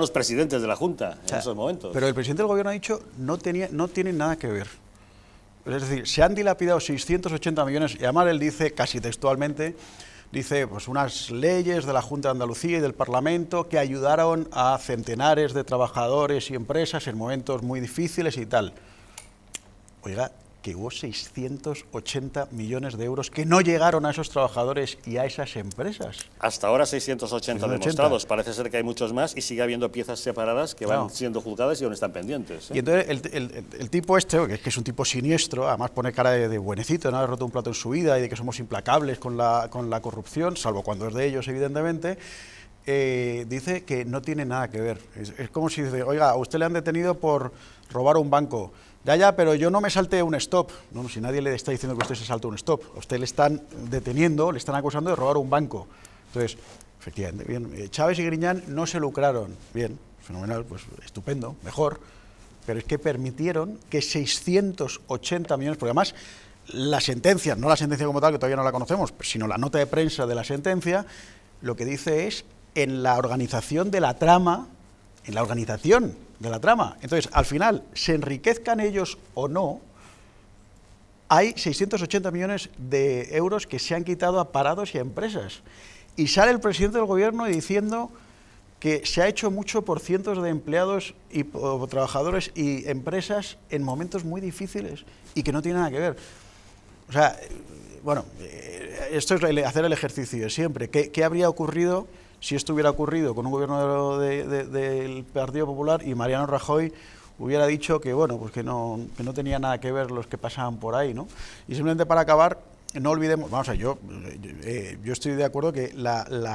los presidentes de la Junta en esos momentos. Pero el presidente del gobierno ha dicho no tenía, no tienen nada que ver. Es decir, se han dilapidado 680 millones, y además él dice casi textualmente, dice, pues unas leyes de la Junta de Andalucía y del Parlamento que ayudaron a centenares de trabajadores y empresas en momentos muy difíciles y tal. Oiga, que hubo 680 millones de euros que no llegaron a esos trabajadores y a esas empresas. Hasta ahora 680, demostrados, parece ser que hay muchos más y sigue habiendo piezas separadas que van siendo juzgadas y aún están pendientes. ¿eh? Y entonces el, tipo este, que es un tipo siniestro, además pone cara de, de buenecito, no ha roto un plato en su vida y de que somos implacables con la, con la corrupción, salvo cuando es de ellos evidentemente, eh, dice que no tiene nada que ver. Es, como si dice, oiga, a usted le han detenido por robar un banco. Ya, ya, pero yo no me salte un stop. No, si nadie le está diciendo que usted se salte un stop. A usted le están deteniendo, le están acusando de robar un banco. Entonces, efectivamente, bien. Eh, Chávez y Griñán no se lucraron. Bien, fenomenal, pues estupendo, mejor. Pero es que permitieron que 680 millones, porque además la sentencia, no la sentencia como tal, que todavía no la conocemos, sino la nota de prensa de la sentencia, lo que dice es en la organización de la trama, en la organización de la trama. Entonces, al final, se enriquezcan ellos o no, hay 680 millones de euros que se han quitado a parados y a empresas. Y sale el presidente del gobierno diciendo que se ha hecho mucho por cientos de empleados y trabajadores y empresas en momentos muy difíciles y que no tiene nada que ver. O sea, bueno, eh, esto es hacer el ejercicio de siempre. qué habría ocurrido? si esto hubiera ocurrido con un gobierno del Partido Popular y Mariano Rajoy hubiera dicho que bueno pues que no, que no tenía nada que ver los que pasaban por ahí no y simplemente para acabar no olvidemos vamos a yo eh, yo, estoy de acuerdo que la